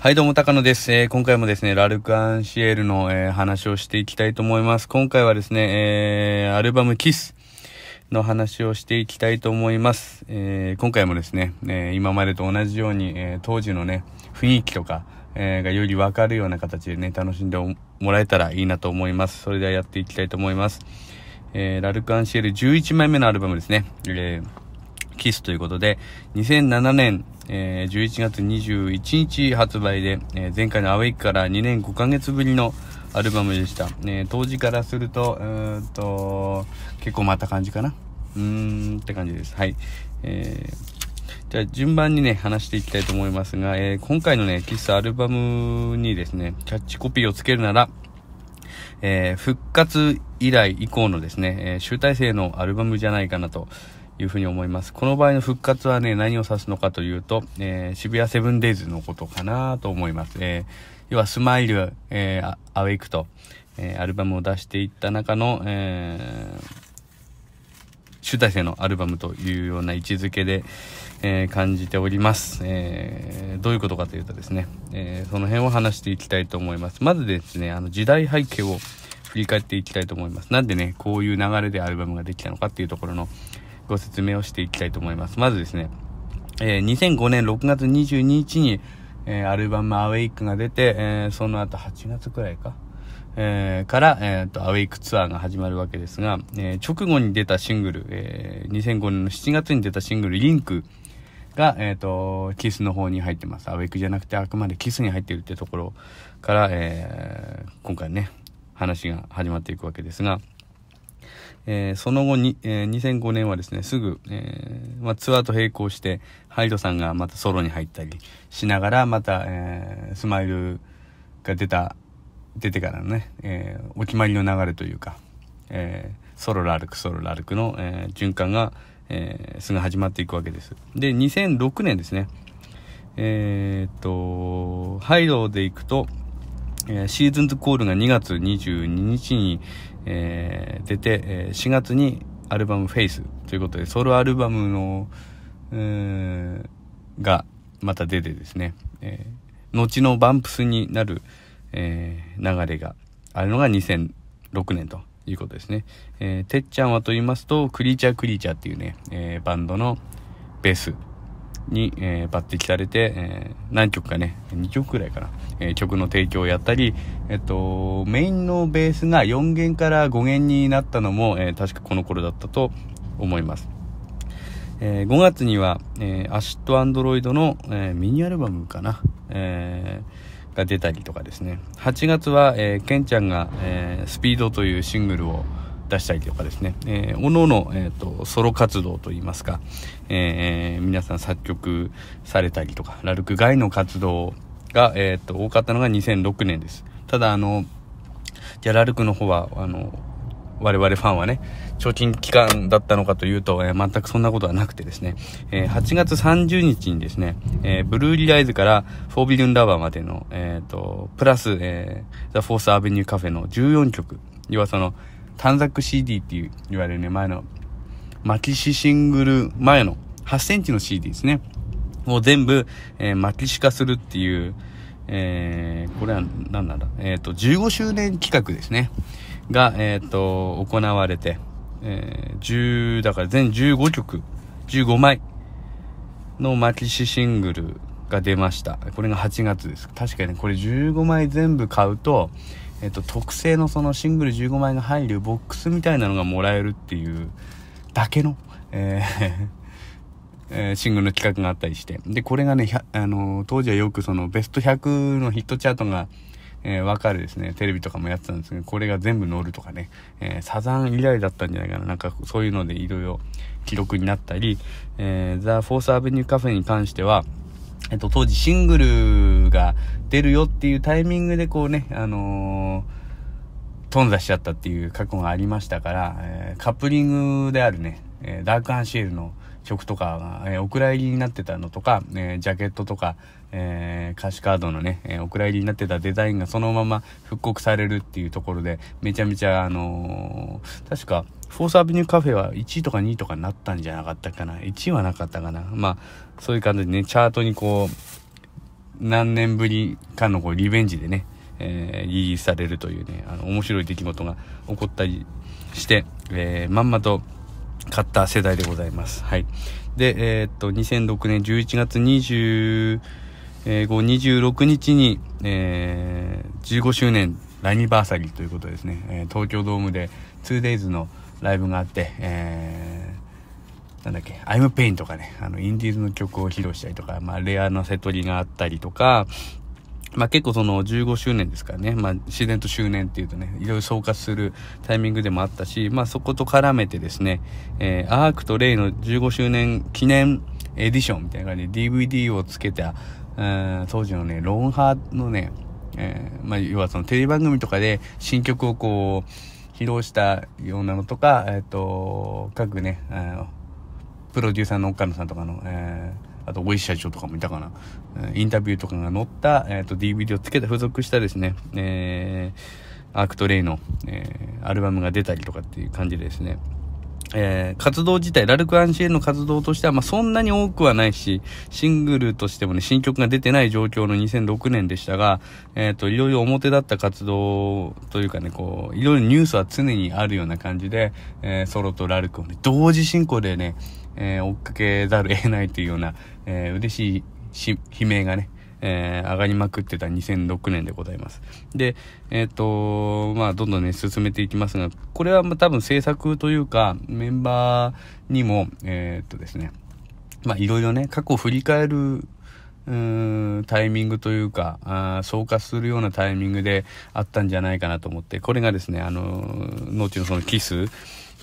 はい、どうも、高野です。えー、今回もですね、ラルク・アンシエルの、えー、話をしていきたいと思います。今回はですね、えー、アルバムキスの話をしていきたいと思います。え今回もですね、え今までと同じように、え当時のね、雰囲気とか、えがよりわかるような形でね、楽しんでもらえたらいいなと思います。それではやっていきたいと思います。えラルク・アンシエル11枚目のアルバムですね、えー、キスということで、2007年、えー、11月21日発売で、えー、前回のアウェイクから2年5ヶ月ぶりのアルバムでした。ね、当時からすると、うんと、結構待った感じかな。うーんって感じです。はい。えー、じゃあ順番にね、話していきたいと思いますが、えー、今回のね、キスアルバムにですね、キャッチコピーをつけるなら、えー、復活以来以降のですね、え集大成のアルバムじゃないかなと、いうふうに思います。この場合の復活はね、何を指すのかというと、えー、渋谷セブンデイズのことかなと思います。えー、要はスマイル、えー、アウェイクと、えアルバムを出していった中の、え主体性のアルバムというような位置づけで、えー、感じております、えー、どういうことかというとですね、えー、その辺を話していきたいと思います。まずですね、あの時代背景を振り返っていきたいと思います。なんでね、こういう流れでアルバムができたのかっていうところの、ご説明をしていきたいと思います。まずですね、えー、2005年6月22日に、えー、アルバムアウェイクが出て、えー、その後8月くらいか、えー、から、えーと、アウェイクツアーが始まるわけですが、えー、直後に出たシングル、えー、2005年の7月に出たシングル、リンクが、えっ、ー、と、キスの方に入ってます。アウェイクじゃなくて、あくまでキスに入ってるってところから、えー、今回ね、話が始まっていくわけですが、えー、その後に、えー、2005年はですね、すぐ、えー、まあ、ツアーと並行して、ハイドさんがまたソロに入ったりしながら、また、えスマイルが出た、出てからのね、えお決まりの流れというか、えソロラルク、ソロラルクの、え循環が、えすぐ始まっていくわけです。で、2006年ですね、えっと、ハイドで行くと、えシーズンズコールが2月22日に、えー、出て、え4月にアルバム「フェイスということでソロアルバムのがまた出てですね、えー、後のバンプスになる、えー、流れがあるのが2006年ということですね、えー、てっちゃんはと言いますとクリーチャークリーチャーっていうね、えバンドのベースに、えー、抜擢されて、えー、何曲かね、2曲くらいかな、えー、曲の提供をやったり、えっと、メインのベースが4弦から5弦になったのも、え確かこの頃だったと思います。え5月には、えアシットアンドロイドの、えミニアルバムかな、えが出たりとかですね。8月は、えケンちゃんが、えスピードというシングルを、出したりとかですね、えー、各々、おの、えーと、ソロ活動といいますか、えー、皆さん作曲されたりとか、ラルク外の活動が、えーと、と多かったのが2006年です。ただ、あの、じゃラルクの方は、あの、我々ファンはね、貯金期間だったのかというと、えー、全くそんなことはなくてですね、えー、8月30日にですね、えー、ブルーリライズからフォービリュンラバーまでの、えっ、ー、と、プラス、えー、ザ・フォース・アベニュー・カフェの14曲、要はその、短冊 CD っていう言われるね、前の、マキシシングル前の8センチの CD ですね。を全部、えー、マキシ化するっていう、えー、これは何なんだえっ、ー、と、15周年企画ですね。が、えっ、と、行われて、え10、だから全15曲、15枚のマキシシングルが出ました。これが8月です。確かにこれ15枚全部買うと、えっと、特製のそのシングル15枚が入るボックスみたいなのがもらえるっていうだけの、えー えー、シングルの企画があったりして。で、これがね、あのー、当時はよくそのベスト100のヒットチャートが、えー、わかるですね。テレビとかもやってたんですけど、これが全部載るとかね。えー、サザン以来だったんじゃないかな。なんかそういうのでいろいろ記録になったり、えー、ザ・フォース・アベニュー・カフェに関しては、えっと、当時シングルが出るよっていうタイミングでこうね、あのー、頓挫しちゃったっていう過去がありましたから、えー、カップリングであるね、えダークアンシエルの曲とかが、えー、お蔵入りになってたのとか、えー、ジャケットとか、えー、歌詞カードのね、えー、お蔵入りになってたデザインがそのまま復刻されるっていうところで、めちゃめちゃ、あのー、確か、フォースアビニューカフェは1位とか2位とかになったんじゃなかったかな。1位はなかったかな。まあ、そういう感じでね、チャートにこう、何年ぶりかのこうリベンジでね、えー、リリースされるというね、あの、面白い出来事が起こったりして、えー、まんまと買った世代でございます。はい。で、えー、っと、2006年11月25、26日に、えー、15周年ラニバーサリーということですね、え東京ドームで 2days のライブがあって、えなんだっけ、アイムペインとかね、あの、インディーズの曲を披露したりとか、まあ、レアのセトリがあったりとか、まあ、結構その15周年ですからね、まあ、自然と周年っていうとね、いろいろ総括するタイミングでもあったし、まあ、そこと絡めてですね、えー、アークとレイの15周年記念エディションみたいな感じで DVD をつけた、当時のね、ロンハーのね、えー、まあ、要はそのテレビ番組とかで新曲をこう、披露したようなのとか、えっ、ー、と、各ね、あのプロデューサーの岡野さんとかの、えー、あと、大石社長とかもいたかな。インタビューとかが載った、えっ、ー、と、DVD をつけた、付属したですね、えー、アークトレイの、えー、アルバムが出たりとかっていう感じでですね。えー、活動自体、ラルク・アンシエルの活動としては、まあ、そんなに多くはないし、シングルとしてもね、新曲が出てない状況の2006年でしたが、えっ、ー、と、いろいろ表だった活動というかね、こう、いろいろニュースは常にあるような感じで、えー、ソロとラルクをね、同時進行でね、えー、追っかけざる得ないというような、えー、嬉しいし悲鳴がね、えー、上がりまくってた2006年でございます。で、えっ、ー、と、まあ、どんどんね、進めていきますが、これはまあ多分制作というか、メンバーにも、えー、っとですね、まあ、いろいろね、過去を振り返るうーんタイミングというかあ総括するようなタイミングであったんじゃないかなと思ってこれがですねあの後のそのキス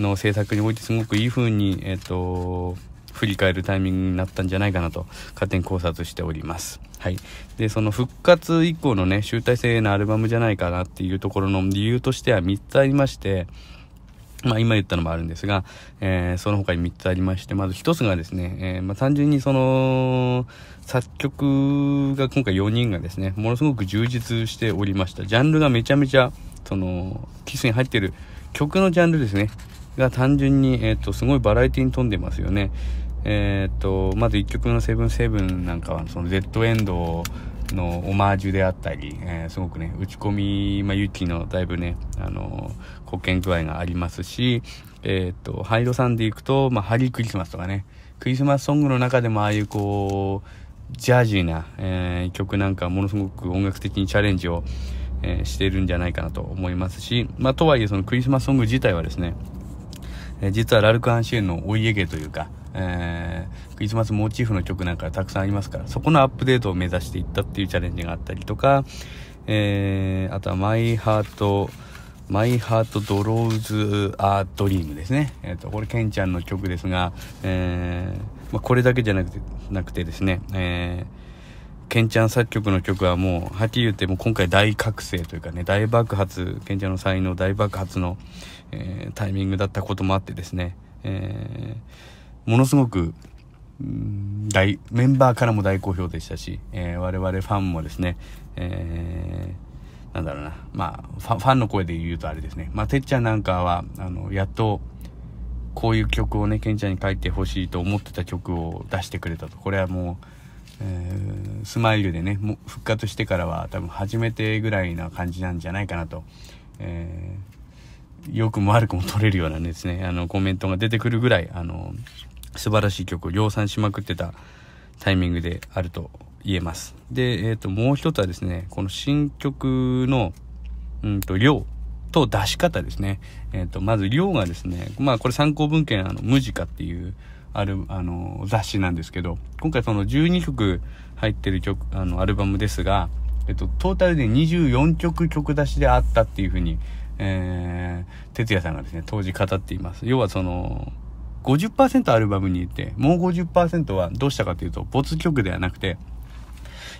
の政策においてすごくいい風に、えっ、と、振り返るタイミングになったんじゃないかなと、勝手に考察しております。はい。で、その復活以降のね、集大成のアルバムじゃないかなっていうところの理由としては3つありまして、まあ今言ったのもあるんですが、えー、その他に3つありまして、まず1つがですね、えー、まあ単純にその、作曲が今回4人がですね、ものすごく充実しておりました。ジャンルがめちゃめちゃ、その、キスに入ってる曲のジャンルですね。が単純に、えっ、ー、と、すごいバラエティに富んでますよね。えっ、ー、と、まず1曲のセブンセブンなんかは、その Z エンドのオマージュであったり、えー、すごくね、打ち込み、まあ、ユキのだいぶね、あの、貢献具合がありますし、えっ、と、ハイドさんで行くと、まあ、ハリークリスマスとかね、クリスマスソングの中でもああいうこう、ジャージーな、えー、曲なんかものすごく音楽的にチャレンジを、えー、してるんじゃないかなと思いますし、まあ、とはいえそのクリスマスソング自体はですね、え実はラルク・アンシエンのお家芸というか、えー、クリスマスモチーフの曲なんかたくさんありますから、そこのアップデートを目指していったっていうチャレンジがあったりとか、えー、あとはマイハート、マイハートドローズ・アー・トリームですね。えっ、ー、と、これケンちゃんの曲ですが、えー、まあ、これだけじゃなくて、なくてですね、えー、ケンちゃん作曲の曲はもう、はっきり言ってもう今回大覚醒というかね、大爆発、ケンちゃんの才能大爆発の、えー、タイミングだったこともあってですね、えー、ものすごく大メンバーからも大好評でしたし、えー、我々ファンもですね、えー、なんだろうな、まあファ、ファンの声で言うとあれですね、まあ、てっちゃんなんかは、あの、やっと、こういう曲をね、ケンちゃんに書いてほしいと思ってた曲を出してくれたと。これはもう、えー、スマイルでね、もう復活してからは多分初めてぐらいな感じなんじゃないかなと、えー良くも悪くも取れるようなですね、あの、コメントが出てくるぐらい、あの、素晴らしい曲を量産しまくってたタイミングであると言えます。で、えっ、ー、と、もう一つはですね、この新曲の、うんと、量と出し方ですね。えっ、ー、と、まず量がですね、まあこれ参考文献、あの、ムジカっていう、ある、あの、雑誌なんですけど、今回その12曲入ってる曲、あの、アルバムですが、えっと、トータルで24曲曲出しであったっていうふうに、えー、哲也さんがですね、当時語っています。要はその、50%アルバムにいて、もう50%はどうしたかというと、没曲ではなくて、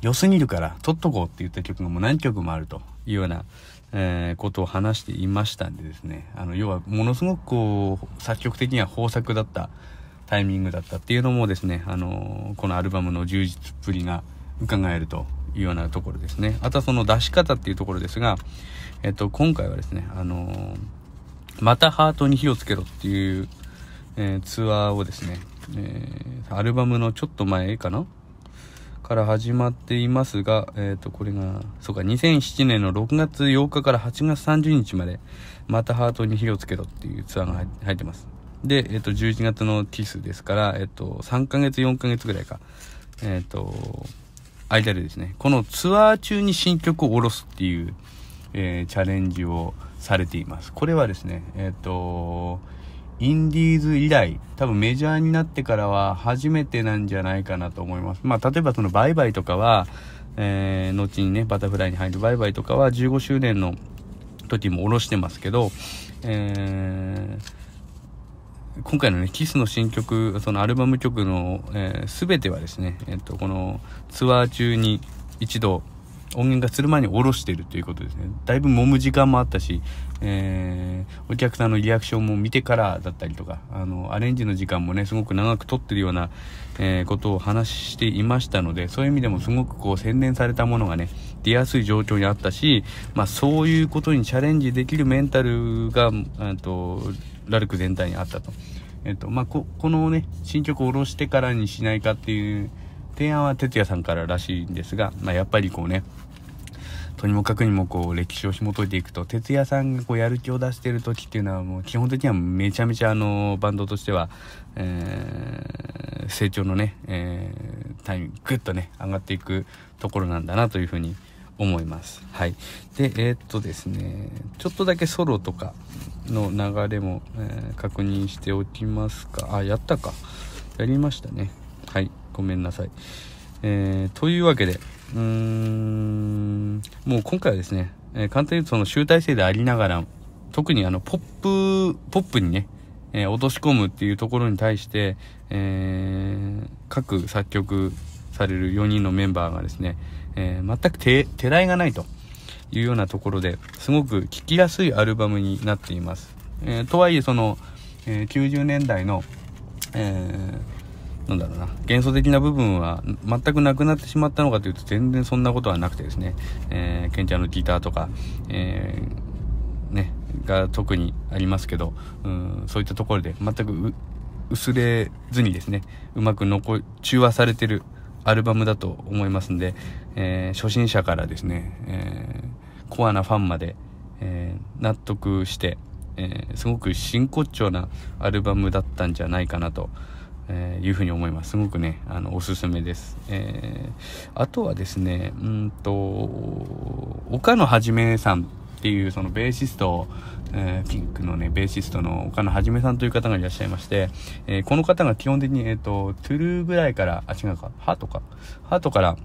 良すぎるから撮っとこうって言った曲がもう何曲もあるというような、えー、ことを話していましたんでですね、あの、要はものすごくこう、作曲的には豊作だったタイミングだったっていうのもですね、あのー、このアルバムの充実っぷりが伺えるというようなところですね。あとはその出し方っていうところですが、えっと、今回はですね、あのー、またハートに火をつけろっていう、えー、ツアーをですね、えー、アルバムのちょっと前かなから始まっていますが、えっ、と、これが、そうか、2007年の6月8日から8月30日まで、またハートに火をつけろっていうツアーが入ってます。で、えっ、と、11月のティスですから、えっ、と、3ヶ月、4ヶ月ぐらいか、えっ、と、間でですね、このツアー中に新曲を下ろすっていう、えー、チャレンジをされています。これはですね、えっ、ー、と、インディーズ以来、多分メジャーになってからは初めてなんじゃないかなと思います。まあ、例えばその売買とかは、えー、後にね、バタフライに入る売買とかは15周年の時も下ろしてますけど、えー、今回のね、キスの新曲、そのアルバム曲の、えー、全てはですね、えっと、このツアー中に一度、音源がする前に下ろしてるということですね。だいぶ揉む時間もあったし、えー、お客さんのリアクションも見てからだったりとか、あの、アレンジの時間もね、すごく長く撮ってるような、えー、ことを話していましたので、そういう意味でもすごくこう、洗練されたものがね、出やすい状況にあったし、まあ、そういうことにチャレンジできるメンタルが、えっと、ラルク全体にあったと。えっと、まあ、こ、このね、新曲を下ろしてからにしないかっていう、提案は哲也さんかららしいんですが、まあ、やっぱりこうね、とにもかくにもこう歴史を紐解いていくと哲也さんがこうやる気を出してる時っていうのはもう基本的にはめちゃめちゃあのバンドとしては、えー、成長のね、えー、タイミングッとね上がっていくところなんだなというふうに思います。はい。で、えー、っとですね、ちょっとだけソロとかの流れも、えー、確認しておきますか。あ、やったか。やりましたね。はい。ごめんなさい。えー、というわけで、うーん、もう今回はですね、えー、簡単に言うとその集大成でありながら、特にあの、ポップ、ポップにね、えー、落とし込むっていうところに対して、えー、各作曲される4人のメンバーがですね、えー、全く手、手代がないというようなところで、すごく聴きやすいアルバムになっています。えー、とはいえ、その、え90年代の、えーなんだろうな、幻想的な部分は全くなくなってしまったのかというと全然そんなことはなくてですね、えー、ケンちゃんのギターとか、えー、ね、が特にありますけど、うん、そういったところで全く薄れずにですね、うまく残、中和されてるアルバムだと思いますんで、えー、初心者からですね、えー、コアなファンまで、えー、納得して、えすごく真骨頂なアルバムだったんじゃないかなとえー、いうふうに思います。すごくね、あの、おすすめです。えー、あとはですね、うんと、岡野はじめさんっていう、そのベーシスト、えー、ピンクのね、ベーシストの岡野はじめさんという方がいらっしゃいまして、えー、この方が基本的に、えっ、と、トゥルーぐらいから、あ、違うか、ハートか、ハートから、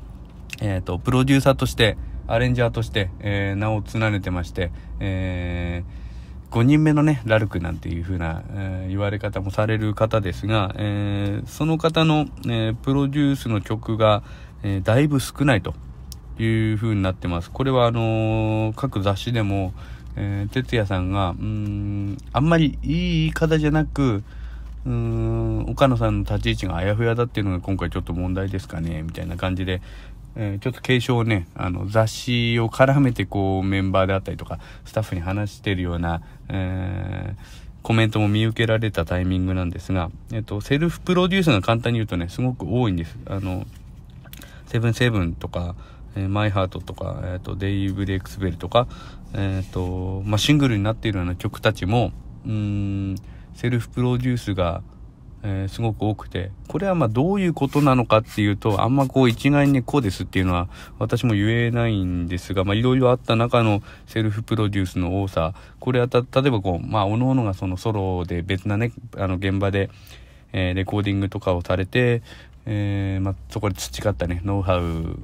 えっ、と、プロデューサーとして、アレンジャーとして、え名を連ねてまして、えー5人目のね、ラルクなんていう風な、えー、言われ方もされる方ですが、えー、その方の、えー、プロデュースの曲が、えだいぶ少ないという風になってます。これはあの各雑誌でも、えー、哲也さんが、うん、あんまりいい言い方じゃなく、うーん岡野さんの立ち位置があやふやだっていうのが今回ちょっと問題ですかねみたいな感じで、えちょっと継承をね、あの、雑誌を絡めてこう、メンバーであったりとか、スタッフに話してるような、えー、コメントも見受けられたタイミングなんですが、えっと、セルフプロデュースが簡単に言うとね、すごく多いんです。あの、セブンセブンとか、えー、マイハートとか、えっ、ー、と、デイブレイクスベルとか、えっ、ー、と、まあ、シングルになっているような曲たちも、うん、セルフプロデュースが、えー、すごく多くて、これはまあどういうことなのかっていうと、あんまこう一概にこうですっていうのは私も言えないんですが、まあいろいろあった中のセルフプロデュースの多さ、これはた、例えばこう、まあ各々がそのソロで別なね、あの現場で、えー、レコーディングとかをされて、えー、まあそこで培ったね、ノウハウ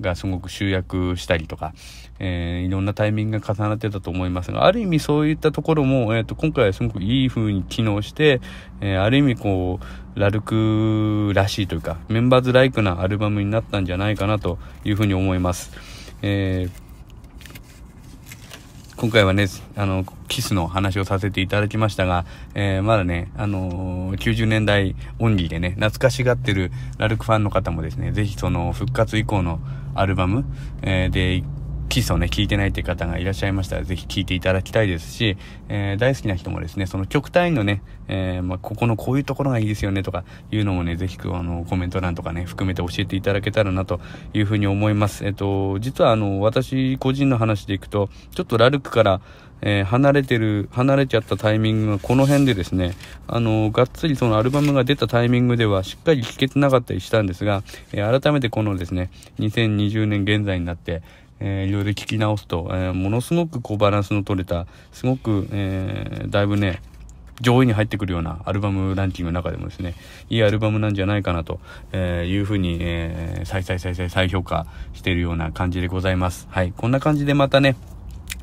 がすごく集約したりとか、えー、いろんなタイミングが重なってたと思いますが、ある意味そういったところも、えっ、ー、と、今回はすごくいい風に機能して、えー、ある意味こう、ラルクらしいというか、メンバーズライクなアルバムになったんじゃないかなというふうに思います。え今回はね、あの、キスの話をさせていただきましたが、えー、まだね、あのー、90年代オンリーでね、懐かしがってるラルクファンの方もですね、ぜひその復活以降のアルバム、えー、でキスをね、聞いてないって方がいらっしゃいましたら、ぜひ聞いていただきたいですし、えー、大好きな人もですね、その極端のね、えー、まあ、ここのこういうところがいいですよねとかいうのもね、ぜひ、あの、コメント欄とかね、含めて教えていただけたらなというふうに思います。えっ、と、実はあの、私個人の話でいくと、ちょっとラルクから、えー、離れてる、離れちゃったタイミングがこの辺でですね、あの、がっつりそのアルバムが出たタイミングではしっかり聴けてなかったりしたんですが、えー、改めてこのですね、2020年現在になって、えー、いろいろ聞き直すと、えー、ものすごくこうバランスの取れた、すごく、えー、だいぶね、上位に入ってくるようなアルバムランキングの中でもですね、いいアルバムなんじゃないかなと、えいうふうに、えー、再再再再再評価しているような感じでございます。はい。こんな感じでまたね、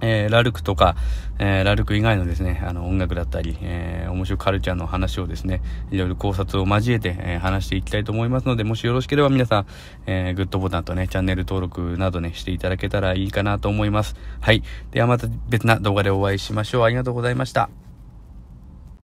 えー、ラルクとか、えー、ラルク以外のですね、あの音楽だったり、えー、面白いカルチャーの話をですね、いろいろ考察を交えて、えー、話していきたいと思いますので、もしよろしければ皆さん、えー、グッドボタンとね、チャンネル登録などね、していただけたらいいかなと思います。はい。ではまた別な動画でお会いしましょう。ありがとうございました。